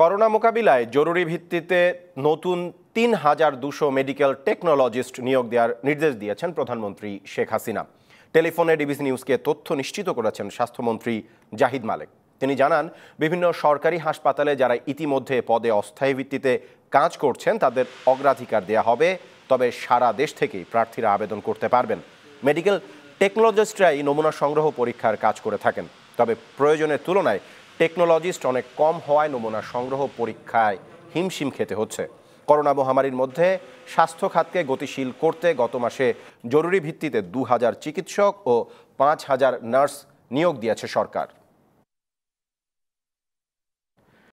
corona মোকাবিলায় জরুরি ভিত্তিতে নতুন তিন হাজার দুশো মেডিকেল টেকনোলজিস্ট নিয়োগ দেওয়ার নির্দেশ দিয়েছেন প্রধানমন্ত্রী শেখ হাসিনা টেলিফোনে ডিবিসি নিউজকে তথ্য নিশ্চিত করেছেন স্বাস্থ্যমন্ত্রী জাহিদ মালেক তিনি জানান বিভিন্ন সরকারি হাসপাতালে যারা ইতিমধ্যে পদে অস্থায়ী ভিত্তিতে কাজ করছেন তাদের অগ্রাধিকার দেয়া হবে তবে সারা দেশ থেকেই প্রার্থীরা আবেদন করতে পারবেন মেডিকেল টেকনোলজিস্টরাই নমুনা সংগ্রহ পরীক্ষার কাজ করে থাকেন তবে প্রয়োজনের তুলনায় টেকনোলজিস্ট অনেক কম হওয়ায় নমুনা সংগ্রহ পরীক্ষায় হিমশিম খেতে হচ্ছে করোনা মহামারীর মধ্যে স্বাস্থ্য খাতকে গতিশীল করতে গত মাসে জরুরি ভিত্তিতে দু চিকিৎসক ও পাঁচ হাজার নার্স নিয়োগ দিয়েছে সরকার